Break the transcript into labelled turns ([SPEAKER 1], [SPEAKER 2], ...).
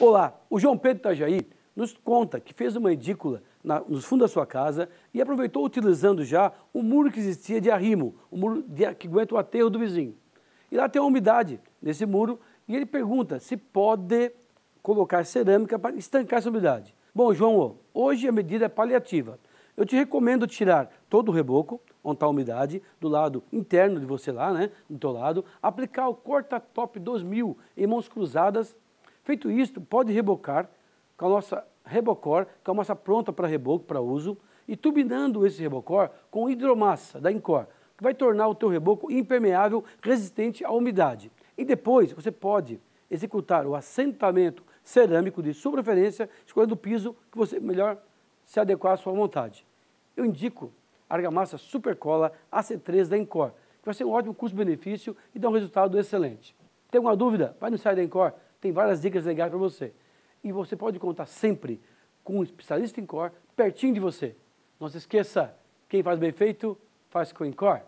[SPEAKER 1] Olá, o João Pedro Itajaí nos conta que fez uma edícula na, fundos da sua casa e aproveitou utilizando já o muro que existia de arrimo, o muro de, que aguenta o aterro do vizinho. E lá tem uma umidade nesse muro e ele pergunta se pode colocar cerâmica para estancar essa umidade. Bom, João, hoje a medida é paliativa. Eu te recomendo tirar todo o reboco, onde está a umidade, do lado interno de você lá, né, do teu lado, aplicar o Corta Top 2000 em mãos cruzadas Feito isto, pode rebocar com a nossa Rebocor, com a massa pronta para reboco, para uso, e turbinando esse Rebocor com hidromassa da Incor, que vai tornar o teu reboco impermeável, resistente à umidade. E depois você pode executar o assentamento cerâmico de sua preferência, escolhendo o piso que você melhor se adequar à sua vontade. Eu indico a argamassa Supercola AC3 da Incor, que vai ser um ótimo custo-benefício e dá um resultado excelente. Tem alguma dúvida? Vai no site da Incor tem várias dicas legais para você. E você pode contar sempre com um especialista em core pertinho de você. Não se esqueça, quem faz bem feito, faz com o Incor.